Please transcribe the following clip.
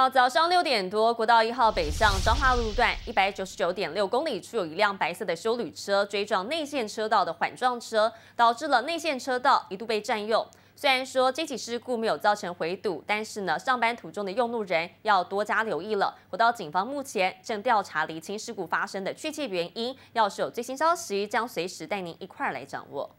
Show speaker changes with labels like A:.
A: 好，早上六点多，国道一号北上彰化路段一百九十九点六公里处，有一辆白色的修旅车追撞内线车道的缓撞车，导致了内线车道一度被占用。虽然说这起事故没有造成回堵，但是呢，上班途中的用路人要多加留意了。国道警方目前正调查厘清事故发生的确切原因。要是有最新消息，将随时带您一块儿来掌握。